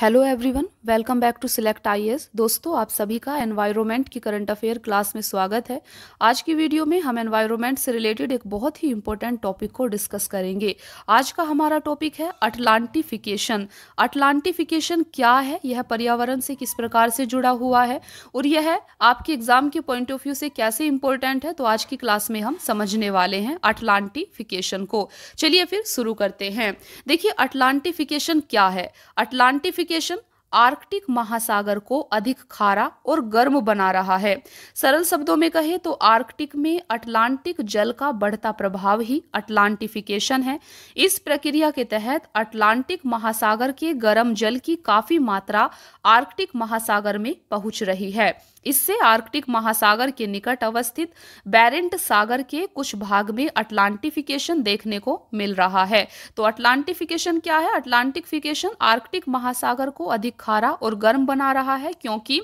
hello everyone welcome back to Select IAS दोस्तों आप सभी का एनवायरनमेंट की करंट अफेयर क्लास में स्वागत है आज की वीडियो में हम एनवायरनमेंट से रिलेटेड एक बहुत ही इंपॉर्टेंट टॉपिक को डिस्कस करेंगे आज का हमारा टॉपिक है अटलांटिफिकेशन अटलांटिफिकेशन क्या है यह पर्यावरण से किस प्रकार से जुड़ा हुआ है और यह आपके एग्जाम के पॉइंट ऑफ व्यू से कैसे इंपॉर्टेंट है तो आज की क्लास में हम समझने वाले हैं अटलांटिफिकेशन को चलिए फिर शुरू करते हैं देखिए अटलांटिफिकेशन क्या है अटलांटिफिक एप्लीकेशन आर्कटिक महासागर को अधिक खारा और गर्म बना रहा है सरल शब्दों में कहे तो आर्कटिक में अटलांटिक जल का बढ़ता प्रभाव ही अटलांटिफिकेशन है इस प्रक्रिया के तहत अटलांटिक महासागर के गर्म जल की काफी मात्रा आर्कटिक महासागर में पहुंच रही है इससे आर्कटिक महासागर के निकट अवस्थित बैरेंट सागर के कुछ भाग में अटलांटिफिकेशन देखने को मिल रहा है तो अटलांटिफिकेशन क्या है अटलांटिकफिकेशन आर्कटिक महासागर को अधिक खारा और गर्म बना रहा है क्योंकि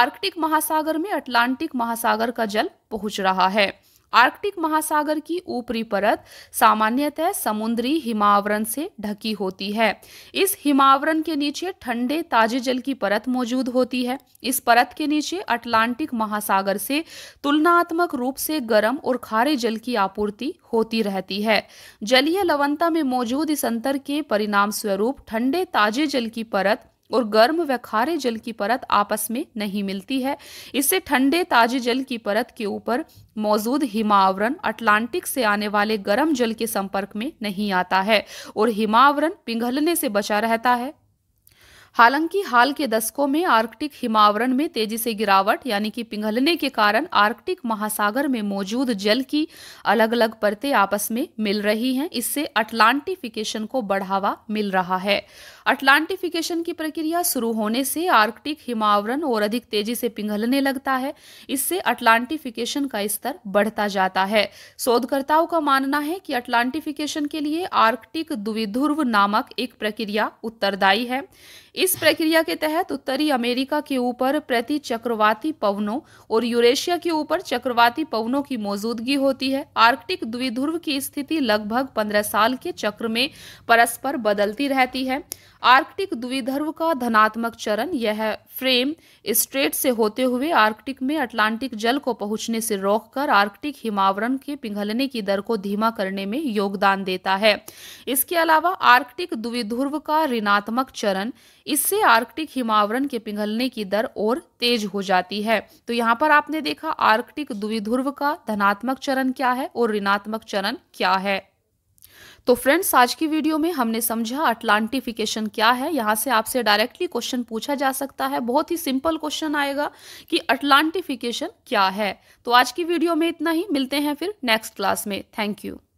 आर्कटिक महासागर में अटलांटिक महासागर का जल पहुंच रहा है आर्कटिक महासागर की ऊपरी परत सामान्यतः समुद्री हिमावरण से ढकी होती है इस हिमावरण के नीचे ठंडे ताजे जल की परत मौजूद होती है इस परत के नीचे अटलांटिक महासागर से तुलनात्मक रूप से गर्म और खारे जल की आपूर्ति होती रहती है जलीय लवणता में मौजूद इस अंतर के परिणाम स्वरूप ठंडे ताजे जल की परत और गर्म व खारे जल की परत आपस में नहीं मिलती है इससे ठंडे ताजे जल की परत के ऊपर मौजूद हिमावरण अटलांटिक से आने वाले गर्म जल के संपर्क में नहीं आता है और हिमावरण पिघलने से बचा रहता है हालांकि हाल के दशकों में आर्कटिक हिमावरण में तेजी से गिरावट यानी कि पिघलने के कारण आर्कटिक महासागर में मौजूद जल की अलग अलग परतें आपस में मिल रही हैं इससे अटलांटिफिकेशन को बढ़ावा मिल रहा है अटलांटिफिकेशन की प्रक्रिया शुरू होने से आर्कटिक हिमावरण और अधिक तेजी से पिघलने लगता है इससे अटलांटिफिकेशन का स्तर बढ़ता जाता है शोधकर्ताओं का मानना है कि अटलांटिफिकेशन के लिए आर्कटिक द्विध्रुव नामक एक प्रक्रिया उत्तरदायी है इस इस प्रक्रिया के तहत उत्तरी अमेरिका के ऊपर प्रति चक्रवाती पवनों और यूरेशिया के ऊपर चक्रवाती पवनों की मौजूदगी होती है आर्कटिक द्विध्रुव की स्थिति लगभग पंद्रह साल के चक्र में परस्पर बदलती रहती है आर्कटिक द्विध्रुव का धनात्मक चरण यह फ्रेम स्ट्रेट से होते हुए आर्कटिक में अटलांटिक जल को पहुंचने से रोककर आर्कटिक हिमावरण के पिघलने की दर को धीमा करने में योगदान देता है इसके अलावा आर्कटिक द्विध्रुव का ऋणात्मक चरण इससे आर्कटिक हिमावरण के पिघलने की दर और तेज हो जाती है तो यहाँ पर आपने देखा आर्कटिक द्विध्रुव का धनात्मक चरण क्या है और ऋणात्मक चरण क्या है तो फ्रेंड्स आज की वीडियो में हमने समझा अटलांटिफिकेशन क्या है यहाँ से आपसे डायरेक्टली क्वेश्चन पूछा जा सकता है बहुत ही सिंपल क्वेश्चन आएगा कि अटलांटिफिकेशन क्या है तो आज की वीडियो में इतना ही मिलते हैं फिर नेक्स्ट क्लास में थैंक यू